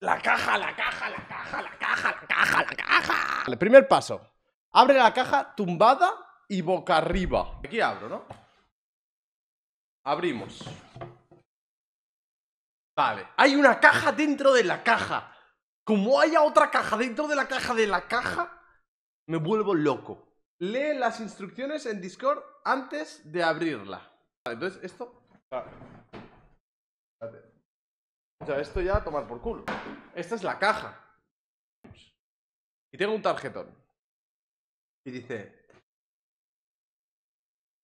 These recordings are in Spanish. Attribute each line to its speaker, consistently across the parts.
Speaker 1: La caja, la caja, la caja, la caja, la caja, la caja. Vale, primer paso. Abre la caja tumbada y boca arriba. Aquí abro, ¿no? Abrimos. Vale, hay una caja dentro de la caja. Como haya otra caja dentro de la caja de la caja, me vuelvo loco. Lee las instrucciones en Discord antes de abrirla. Vale, entonces esto... Ah. O esto ya a tomar por culo. Esta es la caja. Y tengo un tarjetón. Y dice...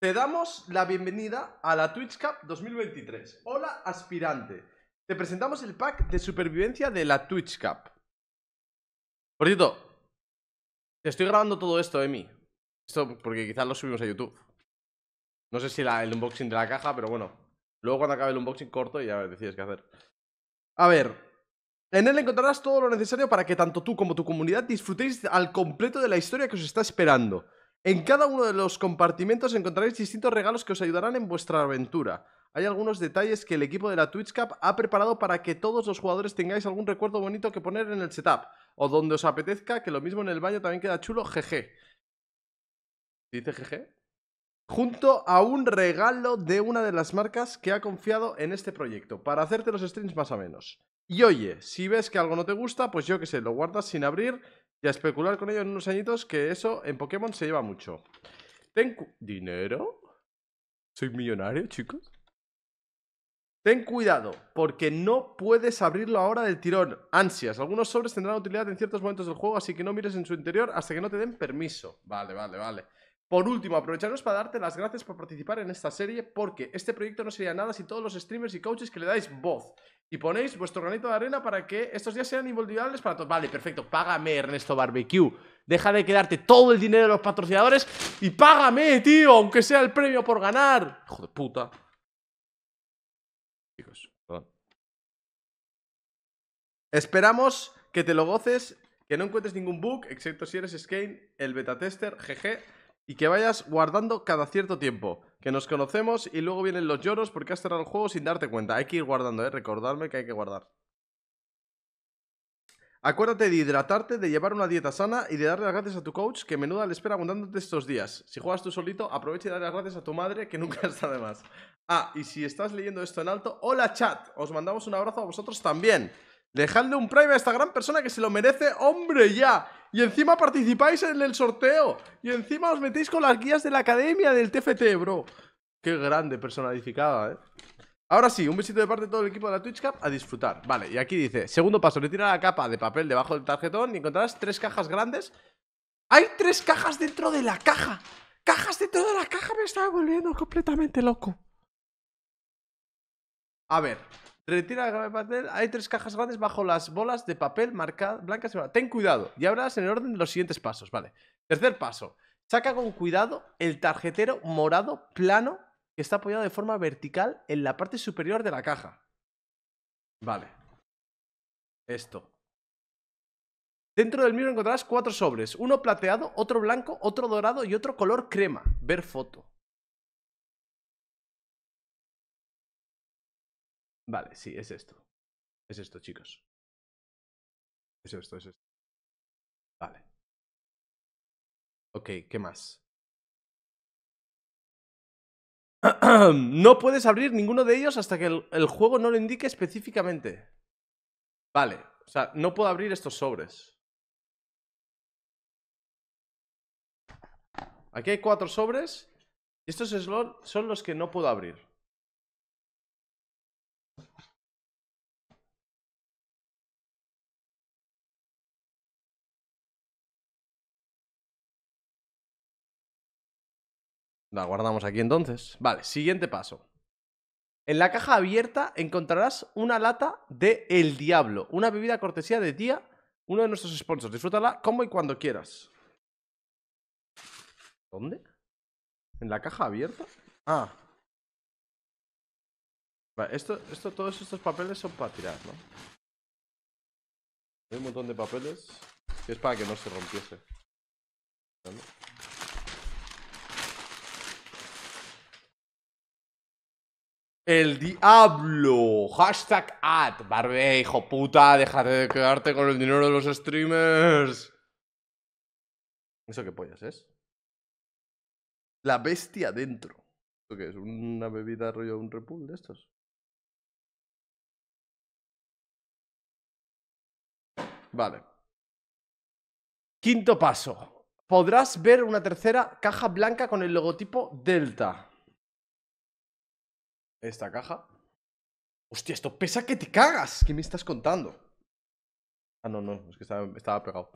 Speaker 1: Te damos la bienvenida a la Twitch Cup 2023. Hola, aspirante. Te presentamos el pack de supervivencia de la Twitch Cup. Por cierto, te estoy grabando todo esto, Emi. Esto porque quizás lo subimos a YouTube. No sé si el unboxing de la caja, pero bueno. Luego cuando acabe el unboxing corto y ya decides qué hacer. A ver, en él encontrarás todo lo necesario para que tanto tú como tu comunidad disfrutéis al completo de la historia que os está esperando. En cada uno de los compartimentos encontraréis distintos regalos que os ayudarán en vuestra aventura. Hay algunos detalles que el equipo de la Twitch ha preparado para que todos los jugadores tengáis algún recuerdo bonito que poner en el setup. O donde os apetezca, que lo mismo en el baño también queda chulo, GG. ¿Dice GG? junto a un regalo de una de las marcas que ha confiado en este proyecto, para hacerte los streams más o menos. Y oye, si ves que algo no te gusta, pues yo qué sé, lo guardas sin abrir y a especular con ello en unos añitos, que eso en Pokémon se lleva mucho. Ten ¿Dinero? ¿Soy millonario, chicos? Ten cuidado, porque no puedes abrirlo ahora del tirón. Ansias. Algunos sobres tendrán utilidad en ciertos momentos del juego, así que no mires en su interior hasta que no te den permiso. Vale, vale, vale. Por último, aprovecharos para darte las gracias por participar en esta serie, porque este proyecto no sería nada sin todos los streamers y coaches que le dais voz y ponéis vuestro granito de arena para que estos días sean inolvidables para todos. Vale, perfecto, págame, Ernesto Barbecue. Deja de quedarte todo el dinero de los patrocinadores y págame, tío, aunque sea el premio por ganar. Hijo de puta. Chicos, perdón. Esperamos que te lo goces, que no encuentres ningún bug, excepto si eres Skane, el beta tester, GG. Y que vayas guardando cada cierto tiempo. Que nos conocemos y luego vienen los lloros porque has cerrado el juego sin darte cuenta. Hay que ir guardando, ¿eh? Recordarme que hay que guardar. Acuérdate de hidratarte, de llevar una dieta sana y de darle las gracias a tu coach que menuda le espera aguantándote estos días. Si juegas tú solito, aprovecha y darle las gracias a tu madre que nunca está de más. Ah, y si estás leyendo esto en alto, hola chat, os mandamos un abrazo a vosotros también. Dejadle un prime a esta gran persona que se lo merece, hombre ya. Y encima participáis en el sorteo. Y encima os metéis con las guías de la academia del TFT, bro. Qué grande personalificada, eh. Ahora sí, un besito de parte de todo el equipo de la Twitch Cup a disfrutar. Vale, y aquí dice, segundo paso, retira la capa de papel debajo del tarjetón y encontrarás tres cajas grandes. ¡Hay tres cajas dentro de la caja! ¡Cajas dentro de la caja! Me estaba volviendo completamente loco. A ver, Retira el papel. Hay tres cajas grandes bajo las bolas de papel marcadas blancas y Ten cuidado. Y habrás en el orden de los siguientes pasos. Vale. Tercer paso. Saca con cuidado el tarjetero morado plano que está apoyado de forma vertical en la parte superior de la caja. Vale. Esto. Dentro del mismo encontrarás cuatro sobres. Uno plateado, otro blanco, otro dorado y otro color crema. Ver foto. Vale, sí, es esto. Es esto, chicos. Es esto, es esto. Vale. Ok, ¿qué más? no puedes abrir ninguno de ellos hasta que el, juego no lo indique específicamente. Vale, o sea, no puedo abrir estos sobres. Aquí hay cuatro sobres y estos son los que no puedo abrir. La guardamos aquí entonces. Vale, siguiente paso. En la caja abierta encontrarás una lata de El Diablo, una bebida cortesía de Tía uno de nuestros sponsors. Disfrútala como y cuando quieras. ¿Dónde? ¿En la caja abierta? Ah. Vale, esto, esto, todos estos papeles son para tirar, ¿no? Hay un montón de papeles es para que no se rompiese. El diablo. Hashtag ad. Barbe, hijo puta, déjate de quedarte con el dinero de los streamers. ¿Eso qué pollas es? La bestia dentro. ¿Esto qué es? ¿Una bebida rollo un repul de estos? Vale. Quinto paso. Podrás ver una tercera caja blanca con el logotipo Delta esta caja. Hostia, esto pesa que te cagas. ¿Qué me estás contando? Ah, no, no, es que estaba, pegado.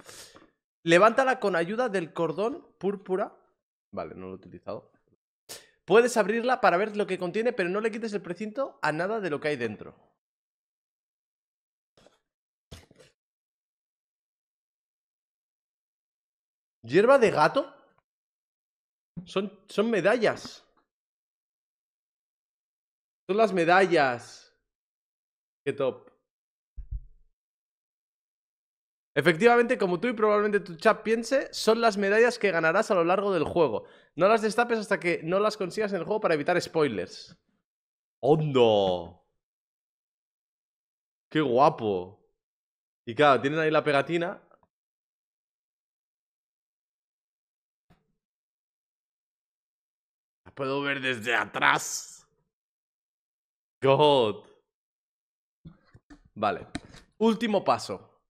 Speaker 1: Levántala con ayuda del cordón púrpura. Vale, no lo he utilizado. Puedes abrirla para ver lo que contiene, pero no le quites el precinto a nada de lo que hay dentro. ¿Hierba de gato? Son, son medallas. Son las medallas. Qué top. Efectivamente, como tú y probablemente tu chat piense, son las medallas que ganarás a lo largo del juego. No las destapes hasta que no las consigas en el juego para evitar spoilers. ¡Hondo! ¡Qué guapo! Y claro, tienen ahí la pegatina. La puedo ver desde atrás. God. Vale. Último paso.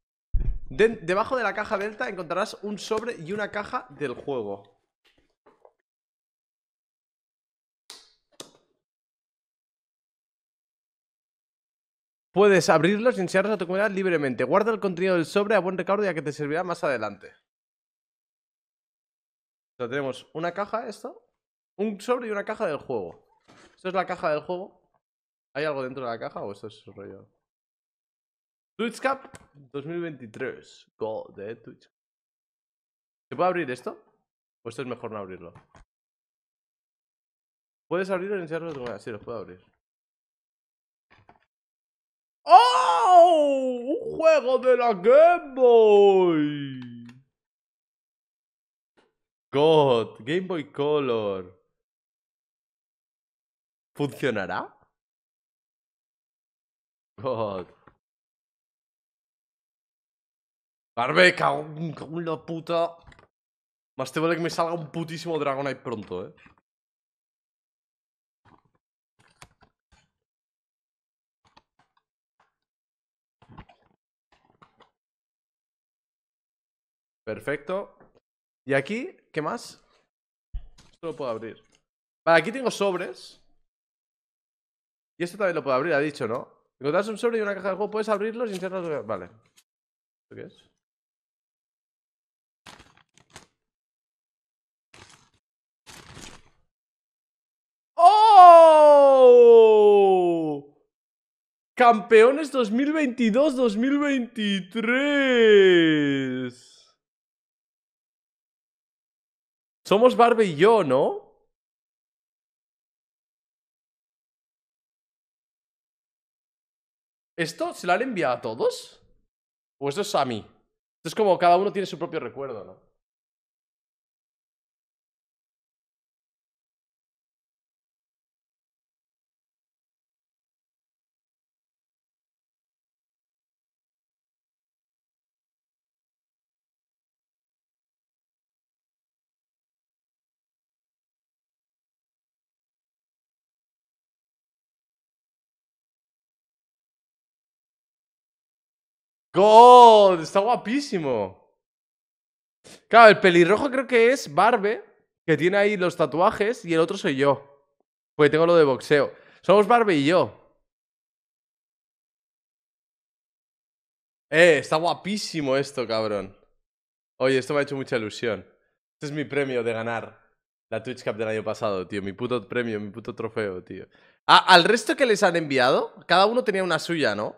Speaker 1: debajo de la caja delta encontrarás un sobre y una caja del juego. Puedes abrirlos y enseñarlos a tu comunidad libremente. Guarda el contenido del sobre a buen recaudo ya que te servirá más adelante. Entonces tenemos una caja, esto, un sobre y una caja del juego. Esto es la caja del juego. ¿Hay algo dentro de la caja o esto es rollo? Twitch Cup 2023. God, de eh, Twitch. ¿Se puede abrir esto? ¿O esto es mejor no abrirlo? ¿Puedes abrirlo y enseñarlo de manera? Sí, lo puedo abrir. ¡Oh! ¡Un juego de la Game Boy! God, Game Boy Color. ¿Funcionará? Barbeca un, la puta. Más te vale que me salga un putísimo Dragonite pronto, eh. Perfecto. Y aquí, ¿qué más? Esto lo puedo abrir. Vale, aquí tengo sobres. Y esto también lo puedo abrir, ha dicho, ¿no? Encontrás un sobre y una caja de juego. Puedes abrirlos y los... Vale. qué es? ¡Oh! Campeones 2022-2023. Somos Barbie y yo, ¿no? ¿Esto se lo han enviado a todos? ¿O esto es a mí? Esto es como cada uno tiene su propio recuerdo, ¿no? God, está guapísimo. Claro, el pelirrojo creo que es Barbe, que tiene ahí los tatuajes, y el otro soy yo. Porque tengo lo de boxeo. Somos Barbe y yo. Eh, está guapísimo esto, cabrón. Oye, esto me ha hecho mucha ilusión. Este es mi premio de ganar la Twitch Cup del año pasado, tío. Mi puto premio, mi puto trofeo, tío. Ah, al resto que les han enviado, cada uno tenía una suya, ¿no?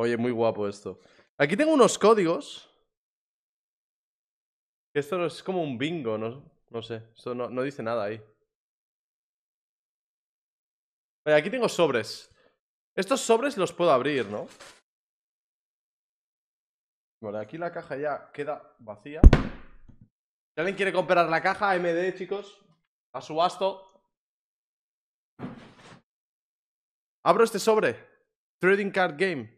Speaker 1: Oye, muy guapo esto. Aquí tengo unos códigos. Esto es como un bingo, no, sé. Esto no, dice nada ahí. aquí tengo sobres. Estos sobres los puedo abrir, ¿no? Vale, aquí la caja ya queda vacía. Si alguien quiere comprar la caja MD, chicos, a subasto. Abro este sobre. Trading Card Game.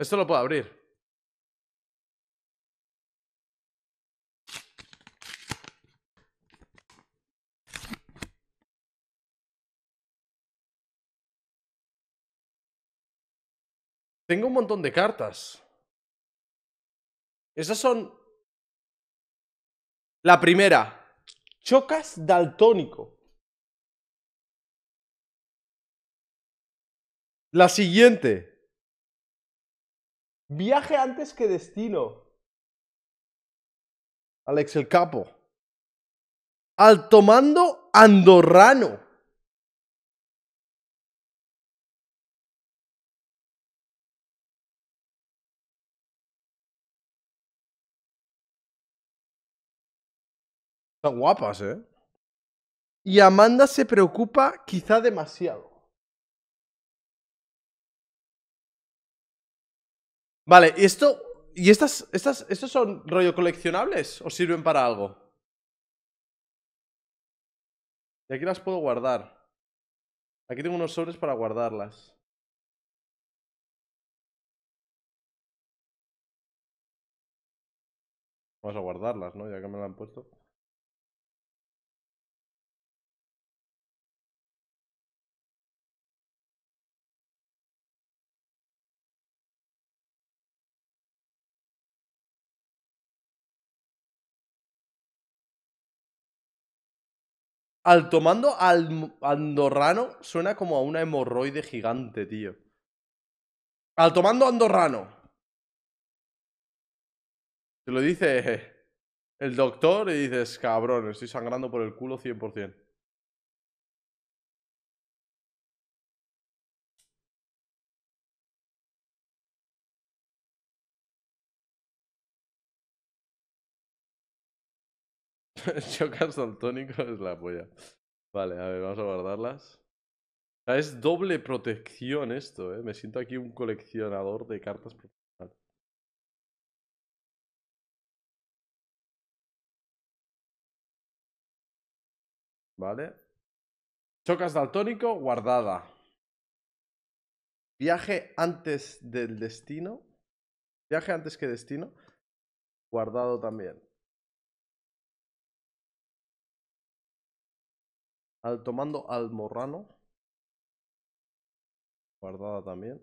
Speaker 1: Esto lo puedo abrir. Tengo un montón de cartas. Esas son... La primera. Chocas daltónico. La siguiente. Viaje antes que destino. Alex el Capo. Al tomando andorrano. Están guapas, ¿eh? Y Amanda se preocupa quizá demasiado. Vale, y esto... ¿Y estas, estas, estos son rollo coleccionables o sirven para algo? Y aquí las puedo guardar. Aquí tengo unos sobres para guardarlas. Vamos a guardarlas, ¿no? Ya que me la han puesto. Al tomando andorrano suena como a una hemorroide gigante, tío. Al tomando andorrano. Te lo dice el doctor y dices, cabrón, estoy sangrando por el culo 100%. Chocas daltónico es la polla. Vale, a ver, vamos a guardarlas. Es doble protección esto, ¿eh? Me siento aquí un coleccionador de cartas Vale. Chocas daltónico, guardada. Viaje antes del destino. Viaje antes que destino. Guardado también. Al tomando Almorrano. Guardada también.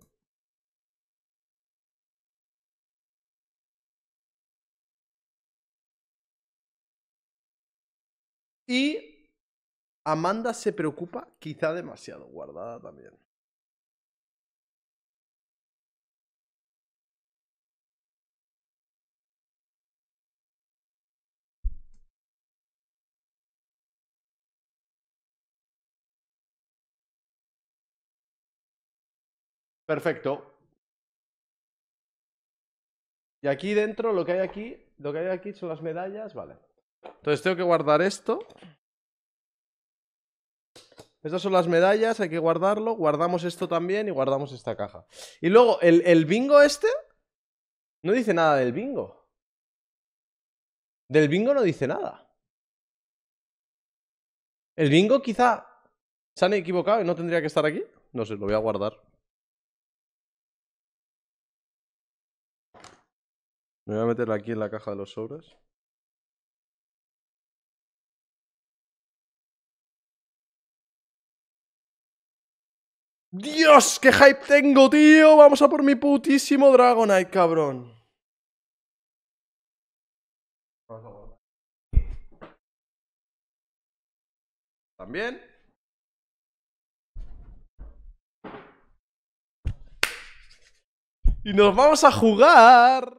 Speaker 1: Y Amanda se preocupa quizá demasiado. Guardada también. Perfecto. Y aquí dentro, lo que hay aquí, lo que hay aquí son las medallas, vale. Entonces tengo que guardar esto. Estas son las medallas, hay que guardarlo. Guardamos esto también y guardamos esta caja. Y luego, el, el bingo este no dice nada del bingo. Del bingo no dice nada. El bingo quizá se han equivocado y no tendría que estar aquí. No sé, lo voy a guardar. Me voy a meter aquí en la caja de los sobres. ¡Dios! ¡Qué hype tengo, tío! ¡Vamos a por mi putísimo Dragonite, cabrón! ¿También? Y nos vamos a jugar